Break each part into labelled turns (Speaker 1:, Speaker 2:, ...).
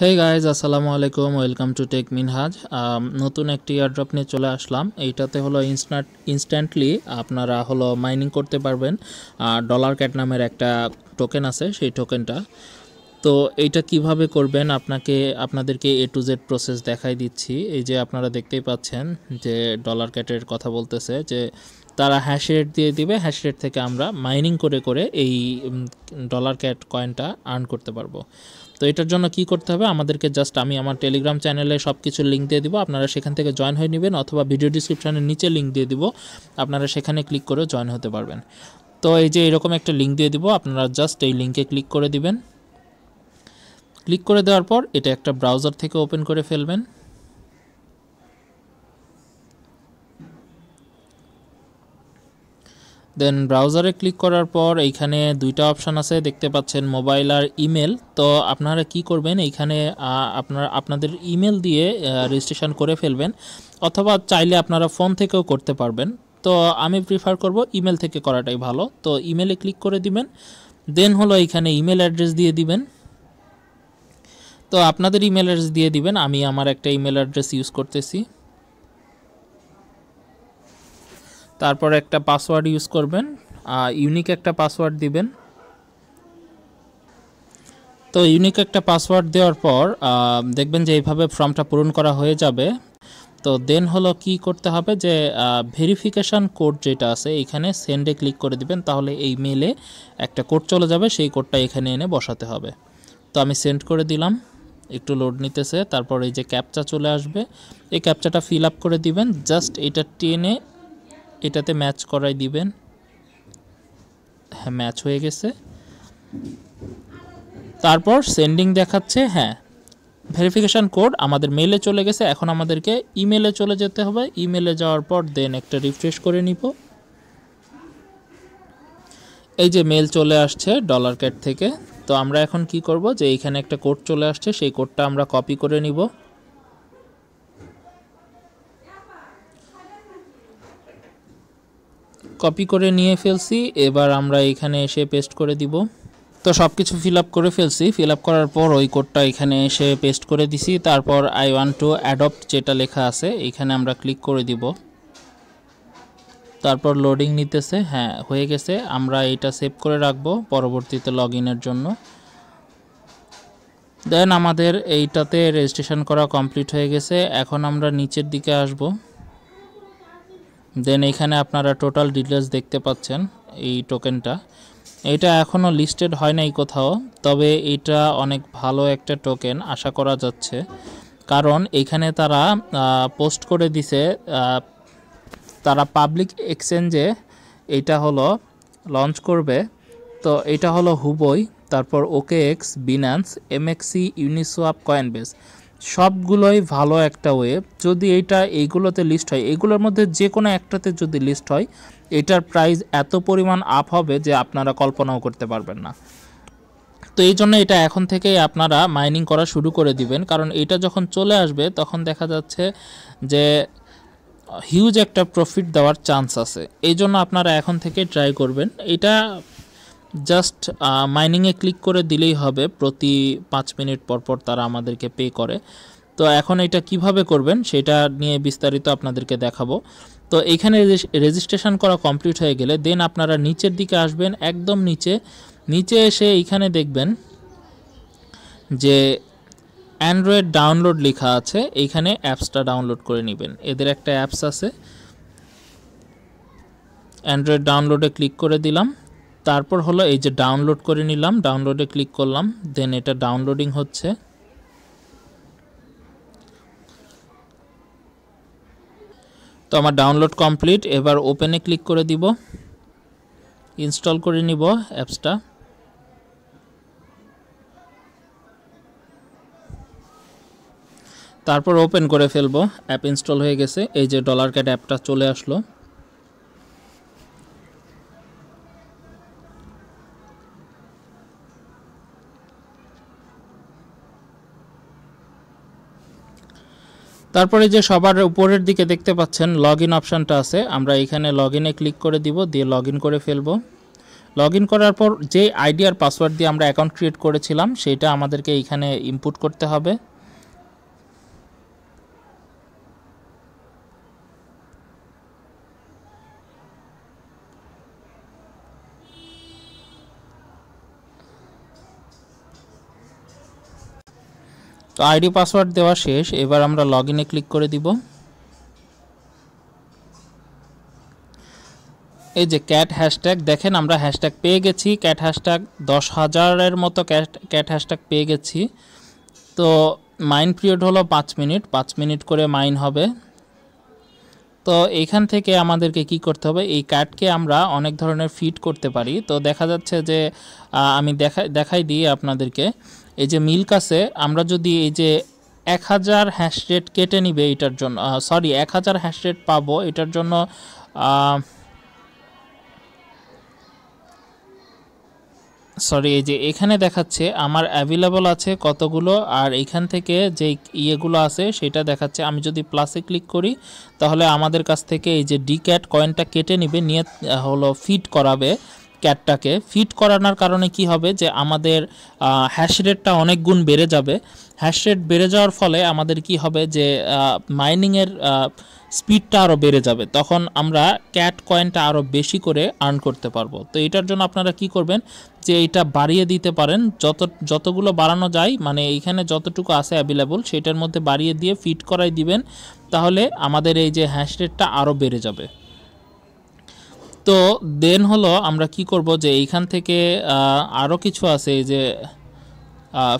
Speaker 1: hey guys আসসালামু আলাইকুম welcome to take Minhaj নতুন একটি এয়ারড্রপ নিয়ে চলে আসলাম এইটাতে হলো ইনস্ট্যান্ট ইনস্ট্যান্টলি আপনারা হলো মাইনিং করতে পারবেন ডলার ক্যাট নামের একটা টোকেন আছে সেই টোকেনটা তো এইটা কিভাবে করবেন আপনাকে আপনাদেরকে এ টু জেড প্রসেস দেখাই দিচ্ছি এই যে আপনারা দেখতেই পাচ্ছেন যে ডলার ক্যাটের কথা বলতেছে যে তারা হ্যাশ রেট দিয়ে দিবে হ্যাশ রেট থেকে আমরা মাইনিং করে করে এই ডলার ক্যাট কয়েনটা আর্ন করতে পারবো তো এটার জন্য কি করতে হবে আমাদেরকে জাস্ট আমি আমার টেলিগ্রাম চ্যানেলে সব কিছু লিঙ্ক দিয়ে দিব আপনারা সেখান থেকে জয়েন হয়ে নেবেন অথবা ভিডিও ডিসক্রিপশানের নিচে লিঙ্ক দিয়ে দিব আপনারা সেখানে ক্লিক করে জয়েন হতে পারবেন তো এই যে এরকম একটা লিঙ্ক দিয়ে দিব আপনারা জাস্ট এই লিঙ্কে ক্লিক করে দিবেন ক্লিক করে দেওয়ার পর এটা একটা ব্রাউজার থেকে ওপেন করে ফেলবেন দেন ব্রাউজারে ক্লিক করার পর এইখানে দুইটা অপশান আছে দেখতে পাচ্ছেন মোবাইল আর ইমেল তো আপনারা কি করবেন এইখানে আপনার আপনাদের ইমেল দিয়ে রেজিস্ট্রেশন করে ফেলবেন অথবা চাইলে আপনারা ফোন থেকেও করতে পারবেন তো আমি প্রিফার করব ইমেল থেকে করাটাই ভালো তো ইমেলে ক্লিক করে দিবেন দেন হলো এইখানে ইমেল অ্যাড্রেস দিয়ে দিবেন তো আপনাদের ইমেল অ্যাড্রেস দিয়ে দিবেন আমি আমার একটা ইমেল অ্যাড্রেস ইউজ করতেছি তারপর একটা পাসওয়ার্ড ইউজ করবেন ইউনিক একটা পাসওয়ার্ড দিবেন তো ইউনিক একটা পাসওয়ার্ড দেওয়ার পর দেখবেন যে এইভাবে ফর্মটা পূরণ করা হয়ে যাবে তো দেন হলো কি করতে হবে যে ভেরিফিকেশান কোড যেটা আছে এখানে সেন্ডে ক্লিক করে দিবেন তাহলে এই মেলে একটা কোড চলে যাবে সেই কোডটা এখানে এনে বসাতে হবে তো আমি সেন্ড করে দিলাম একটু লোড নিতেছে তারপর এই যে ক্যাপচা চলে আসবে এই ক্যাপচাটা ফিল আপ করে দিবেন জাস্ট এটা টেনে এটাতে ম্যাচ করাই দিবেন হ্যাঁ ম্যাচ হয়ে গেছে তারপর সেন্ডিং দেখাচ্ছে হ্যাঁ ভেরিফিকেশান কোড আমাদের মেলে চলে গেছে এখন আমাদেরকে ইমেলে চলে যেতে হবে ইমেলে যাওয়ার পর দেন একটা রিফ্রেশ করে নিব এই যে মেল চলে আসছে ডলার ক্যাট থেকে তো আমরা এখন কি করব যে এইখানে একটা কোড চলে আসছে সেই কোডটা আমরা কপি করে নিব কপি করে নিয়ে ফেলছি এবার আমরা এখানে এসে পেস্ট করে দিব তো সব কিছু ফিল আপ করে ফেলছি ফিল আপ করার পর ওই কোডটা এখানে এসে পেস্ট করে দিছি তারপর আই ওয়ান টু অ্যাডপ্ট যেটা লেখা আছে এখানে আমরা ক্লিক করে দিব তারপর লোডিং নিতেছে হ্যাঁ হয়ে গেছে আমরা এটা সেভ করে রাখবো পরবর্তীতে লগ জন্য দেন আমাদের এইটাতে রেজিস্ট্রেশন করা কমপ্লিট হয়ে গেছে এখন আমরা নিচের দিকে আসবো দেন এখানে আপনারা টোটাল ডিটেলস দেখতে পাচ্ছেন এই টোকেনটা এটা এখনও লিস্টেড হয় নাই কোথাও তবে এটা অনেক ভালো একটা টোকেন আশা করা যাচ্ছে কারণ এখানে তারা পোস্ট করে দিছে তারা পাবলিক এক্সচেঞ্জে এটা হলো লঞ্চ করবে তো এটা হলো হুবই তারপর okay X Binance MEXC Uniswap base সবগুলোই ভালো একটা ওয়েব যদি এইটা এইগুলোতে লিস্ট হয় এগুলোর মধ্যে যে কোনো একটাতে যদি লিস্ট হয় এটার প্রাইস এত পরিমাণ আপ হবে যে আপনারা কল্পনাও করতে পারবেন না তো এই জন্য এটা এখন থেকেই আপনারা মাইনিং করা শুরু করে দিবেন কারণ এটা যখন চলে আসবে তখন দেখা যাচ্ছে যে হিউজ একটা প্রফিট দেওয়ার চান্স আছে এই জন্য আপনারা এখন থেকে ট্রাই করবেন এটা জাস্ট মাইনিংয়ে ক্লিক করে দিলেই হবে প্রতি পাঁচ মিনিট পরপর তারা আমাদেরকে পে করে তো এখন এটা কিভাবে করবেন সেটা নিয়ে বিস্তারিত আপনাদেরকে দেখাবো তো এখানে রেজিস্ট্রেশন করা কমপ্লিট হয়ে গেলে দেন আপনারা নিচের দিকে আসবেন একদম নিচে নিচে এসে এইখানে দেখবেন যে অ্যান্ড্রয়েড ডাউনলোড লেখা আছে এইখানে অ্যাপসটা ডাউনলোড করে নেবেন এদের একটা অ্যাপস আছে অ্যান্ড্রয়েড ডাউনলোডে ক্লিক করে দিলাম তারপর হলো এই যে ডাউনলোড করে নিলাম ডাউনলোডে ক্লিক করলাম দেন এটা ডাউনলোডিং হচ্ছে তো আমার ডাউনলোড কমপ্লিট এবার ওপেনে ক্লিক করে দিব ইনস্টল করে নিব অ্যাপসটা তারপর ওপেন করে ফেলবো অ্যাপ ইনস্টল হয়ে গেছে এই যে ডলার ক্যাট অ্যাপটা চলে আসলো তারপরে যে সবার উপরের দিকে দেখতে পাচ্ছেন লগ ইন অপশানটা আছে আমরা এখানে লগ ইনে ক্লিক করে দিব দিয়ে লগ ইন করে ফেলবো লগ ইন করার পর যে আইডি আর পাসওয়ার্ড দিয়ে আমরা অ্যাকাউন্ট ক্রিয়েট করেছিলাম সেটা আমাদেরকে এইখানে ইনপুট করতে হবে তো আইডি পাসওয়ার্ড দেওয়া শেষ এবার আমরা লগ ইনে ক্লিক করে দিব এই যে ক্যাট হ্যাশট্যাগ দেখেন আমরা হ্যাশট্যাগ পেয়ে গেছি ক্যাট হ্যাশট্যাগ দশ হাজারের মতো ক্যাট ক্যাট হ্যাশট্যাগ পেয়ে গেছি তো মাইন পিরিয়ড হলো পাঁচ মিনিট পাঁচ মিনিট করে মাইন হবে তো এখান থেকে আমাদেরকে কি করতে হবে এই কার্ডকে আমরা অনেক ধরনের ফিট করতে পারি তো দেখা যাচ্ছে যে আমি দেখা দেখাই দিই আপনাদেরকে এই যে মিল্ক আছে আমরা যদি এই যে এক হাজার হ্যাশরেট কেটে নিবে এটার জন্য সরি এক হাজার হ্যাশরেট পাবো এটার জন্য সরি এই যে এখানে দেখাচ্ছে আমার অ্যাভেলেবল আছে কতগুলো আর এখান থেকে যে ইয়েগুলো আছে সেটা দেখাচ্ছে আমি যদি প্লাসে ক্লিক করি তাহলে আমাদের কাছ থেকে এই যে ডি ক্যাট কয়েনটা কেটে নিবে নিয়ে হলো ফিট করাবে ক্যাটটাকে ফিট করানোর কারণে কি হবে যে আমাদের হ্যাশ রেটটা অনেক গুণ বেড়ে যাবে হ্যাশ রেট বেড়ে যাওয়ার ফলে আমাদের কি হবে যে মাইনিংয়ের স্পিডটা আরও বেড়ে যাবে তখন আমরা ক্যাট কয়েনটা আরও বেশি করে আর্ন করতে পারবো তো এটার জন্য আপনারা কি করবেন যে এটা বাড়িয়ে দিতে পারেন যত যতগুলো বাড়ানো যায় মানে এইখানে যতটুকু আছে অ্যাভেলেবল সেটার মধ্যে বাড়িয়ে দিয়ে ফিট করাই দিবেন তাহলে আমাদের এই যে হ্যাশ রেটটা আরও বেড়ে যাবে তো দেন হলো আমরা কি করব যে এইখান থেকে আরও কিছু আছে এই যে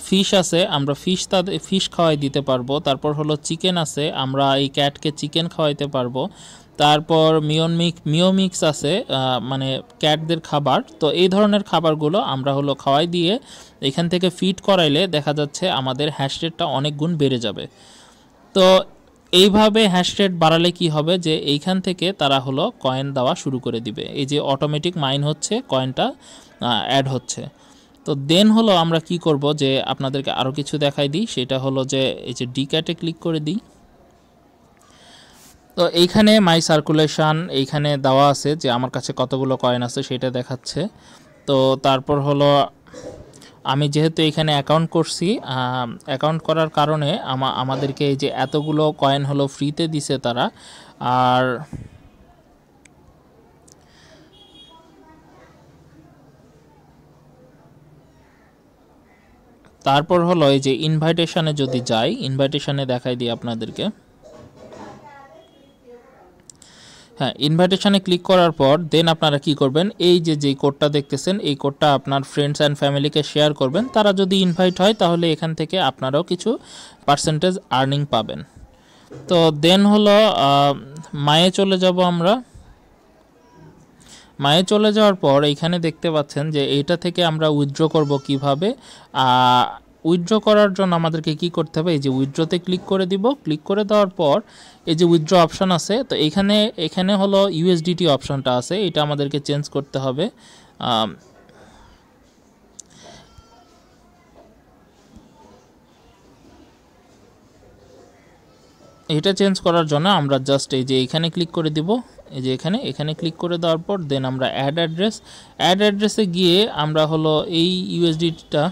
Speaker 1: ফিশ আছে আমরা ফিশ তাদের ফিশ খাওয়াই দিতে পারবো তারপর হলো চিকেন আছে আমরা এই ক্যাটকে চিকেন খাওয়াইতে পারবো তারপর মিওনমিক মিওমিক্স আছে মানে ক্যাটদের খাবার তো এই ধরনের খাবারগুলো আমরা হলো খাওয়াই দিয়ে এখান থেকে ফিট করাইলে দেখা যাচ্ছে আমাদের হ্যাশ রেটটা অনেক গুণ বেড়ে যাবে তো এইভাবে হ্যাশ রেট বাড়ালে কি হবে যে এইখান থেকে তারা হলো কয়েন দেওয়া শুরু করে দিবে এই যে অটোমেটিক মাইন হচ্ছে কয়েনটা অ্যাড হচ্ছে তো দেন হলো আমরা কি করব যে আপনাদেরকে আরও কিছু দেখাই দিই সেটা হলো যে এই যে ডি ক্যাটে ক্লিক করে দিই তো এইখানে মাই সার্কুলেশান এইখানে দেওয়া আছে যে আমার কাছে কতগুলো কয়েন আছে সেটা দেখাচ্ছে তো তারপর হলো আমি যেহেতু এখানে অ্যাকাউন্ট করছি অ্যাকাউন্ট করার কারণে আমাদেরকে এই যে এতগুলো কয়েন হলো ফ্রিতে দিছে তারা আর তারপর হলো এই যে ইনভাইটেশানে যদি যাই ইনভাইটেশানে দেখাই দিই আপনাদেরকে হ্যাঁ ইনভাইটেশানে ক্লিক করার পর দেন আপনারা কি করবেন এই যে যে কোডটা দেখতেছেন এই কোডটা আপনার ফ্রেন্ডস অ্যান্ড ফ্যামিলিকে শেয়ার করবেন তারা যদি ইনভাইট হয় তাহলে এখান থেকে আপনারাও কিছু পার্সেন্টেজ আর্নিং পাবেন তো দেন হলো মায়ে চলে যাব আমরা মায়ে চলে যাওয়ার পর এইখানে দেখতে পাচ্ছেন যে এইটা থেকে আমরা উইথড্র করব কিভাবে উইথড্র করার জন্য আমাদেরকে কি করতে হবে এই যে উইথড্রতে ক্লিক করে দিব ক্লিক করে দেওয়ার পর এই যে উইথড্র অপশান আছে তো এখানে এখানে হলো ইউএসডিটি অপশানটা আছে এটা আমাদেরকে চেঞ্জ করতে হবে এটা চেঞ্জ করার জন্য আমরা জাস্ট এই যে এখানে ক্লিক করে দিব এই যে এখানে এখানে ক্লিক করে দেওয়ার পর দেন আমরা অ্যাড অ্যাড্রেস অ্যাড অ্যাড্রেসে গিয়ে আমরা হলো এই ইউএসডিটা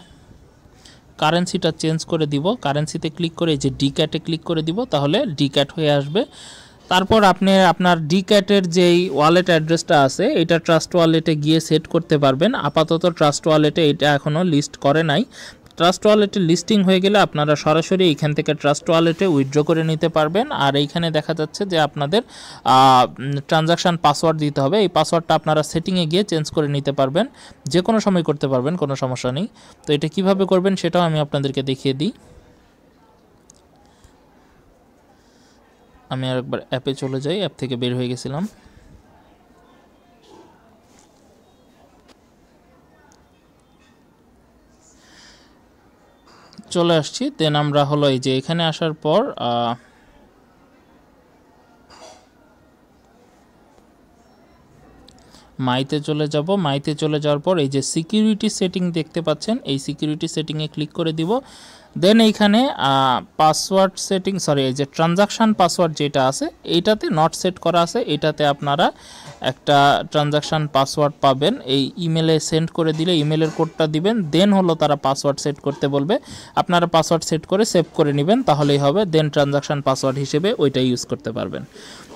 Speaker 1: কারেন্সিটা চেঞ্জ করে দিব কারেন্সিতে ক্লিক করে যে ডি ক্যাটে ক্লিক করে দিব তাহলে ডি ক্যাট হয়ে আসবে তারপর আপনি আপনার ডি ক্যাটের যেই ওয়ালেট অ্যাড্রেসটা আছে এটা ট্রাস্ট ওয়ালেটে গিয়ে সেট করতে পারবেন আপাতত ট্রাস্ট ওয়ালেটে এটা এখনও লিস্ট করে নাই ট্রাস্ট ওয়ালেটে লিস্টিং হয়ে গেলে আপনারা সরাসরি এইখান থেকে ট্রাস্ট ওয়ালেটে উইথড্র করে নিতে পারবেন আর এইখানে দেখা যাচ্ছে যে আপনাদের ট্রানজাকশান পাসওয়ার্ড দিতে হবে এই পাসওয়ার্ডটা আপনারা সেটিংয়ে গিয়ে চেঞ্জ করে নিতে পারবেন যে কোনো সময় করতে পারবেন কোনো সমস্যা নেই তো এটা কিভাবে করবেন সেটাও আমি আপনাদেরকে দেখিয়ে দিই আমি আর একবার অ্যাপে চলে যাই অ্যাপ থেকে বের হয়ে গেছিলাম চলে আসছি দেন আমরা হলো এই যে এখানে আসার পর মাইতে চলে যাব মাইতে চলে যাওয়ার পর এই যে সিকিউরিটি সেটিং দেখতে পাচ্ছেন এই সিকিউরিটি সেটিংয়ে ক্লিক করে দিব দেন এইখানে পাসওয়ার্ড সেটিং সরি এই যে ট্রানজাকশান পাসওয়ার্ড যেটা আছে এইটাতে নট সেট করা আছে এটাতে আপনারা একটা ট্রানজাকশান পাসওয়ার্ড পাবেন এই ইমেলে সেন্ড করে দিলে ইমেলের কোডটা দিবেন দেন হলো তারা পাসওয়ার্ড সেট করতে বলবে আপনারা পাসওয়ার্ড সেট করে সেভ করে নেবেন তাহলেই হবে দেন ট্রানজাকশান পাসওয়ার্ড হিসেবে ওইটা ইউজ করতে পারবেন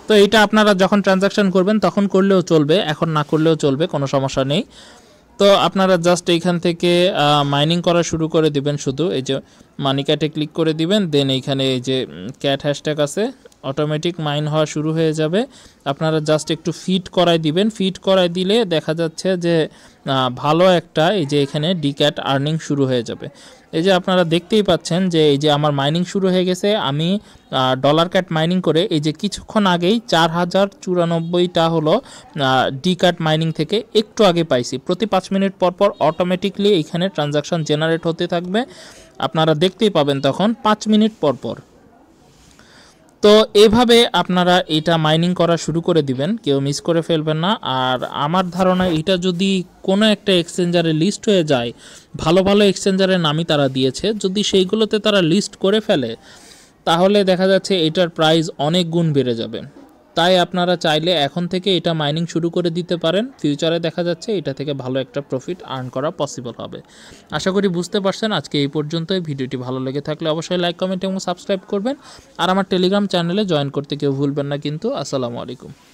Speaker 1: তো এইটা আপনারা যখন ট্রানজাকশান করবেন তখন করলেও চলবে এখন না করলেও চলবে কোনো সমস্যা নেই তো আপনারা জাস্ট এইখান থেকে মাইনিং করা শুরু করে দিবেন শুধু এই যে মানিকাটে ক্লিক করে দিবেন দেন এইখানে এই যে ক্যাট হ্যাশট্যাগ আছে অটোমেটিক মাইন হওয়া শুরু হয়ে যাবে আপনারা জাস্ট একটু ফিট করায় দিবেন ফিট করায় দিলে দেখা যাচ্ছে যে ভালো একটা এই যে এখানে ডিক্যাট আর্নিং শুরু হয়ে যাবে এই যে আপনারা দেখতেই পাচ্ছেন যে এই যে আমার মাইনিং শুরু হয়ে গেছে আমি ডলার ক্যাট মাইনিং করে এই যে কিছুক্ষণ আগেই চার হাজার চুরানব্বইটা হলো ডি কাট মাইনিং থেকে একটু আগে পাইছি প্রতি পাঁচ মিনিট পর পর অটোমেটিকলি এখানে ট্রানজাকশান জেনারেট হতে থাকবে আপনারা দেখতেই পাবেন তখন পাঁচ মিনিট পর পর তো এভাবে আপনারা এটা মাইনিং করা শুরু করে দিবেন কেউ মিস করে ফেলবেন না আর আমার ধারণা এটা যদি কোনো একটা এক্সচেঞ্জারে লিস্ট হয়ে যায় ভালো ভালো এক্সচেঞ্জারের নামই তারা দিয়েছে যদি সেইগুলোতে তারা লিস্ট করে ফেলে তাহলে দেখা যাচ্ছে এটার প্রাইস অনেক গুণ বেড়ে যাবে তাই আপনারা চাইলে এখন থেকে এটা মাইনিং শুরু করে দিতে পারেন ফিউচারে দেখা যাচ্ছে এটা থেকে ভালো একটা প্রফিট আর্ন করা পসিবল হবে আশা করি বুঝতে পারছেন আজকে এই পর্যন্তই ভিডিওটি ভালো লেগে থাকলে অবশ্যই লাইক কমেন্ট এবং সাবস্ক্রাইব করবেন আর আমার টেলিগ্রাম চ্যানেলে জয়েন করতে কেউ ভুলবেন না কিন্তু আসসালামু আলাইকুম